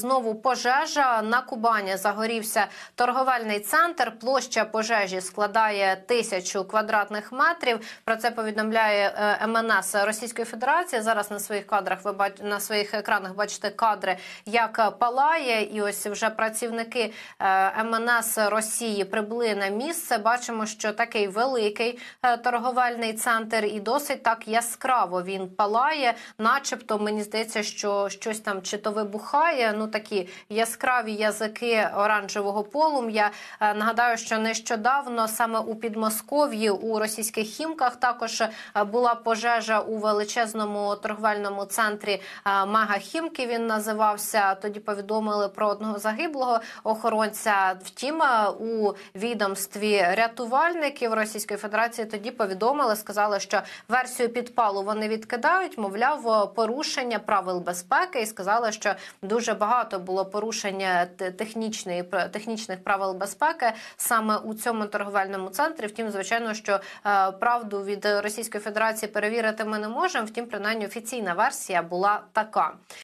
Знову пожежа на Кубані загорівся торговельний центр. Площа пожежі складає тисячу квадратних метрів. Про це повідомляє е, МНС Російської Федерації. Зараз на своїх кадрах ви бач... на своїх екранах бачите кадри, як палає, і ось вже працівники е, МНС Росії прибули на місце. Бачимо, що такий великий е, торговельний центр, і досить так яскраво він палає, начебто, мені здається, що щось там чи то вибухає. Ну такі яскраві язики оранжевого полум'я. Е, нагадаю, що нещодавно саме у Підмосков'ї у російських хімках також е, була пожежа у величезному торговельному центрі е, Мага Хімки. Він називався. Тоді повідомили про одного загиблого охоронця. Втім, у відомстві рятувальників Російської Федерації тоді повідомили, сказали, що версію підпалу вони відкидають, мовляв, порушення правил безпеки і сказали, що дуже багато багато було порушення технічної технічних правил безпеки саме у цьому торговельному центрі. Втім, звичайно, що е, правду від Російської Федерації перевірити ми не можемо. Втім, принаймні офіційна версія була така.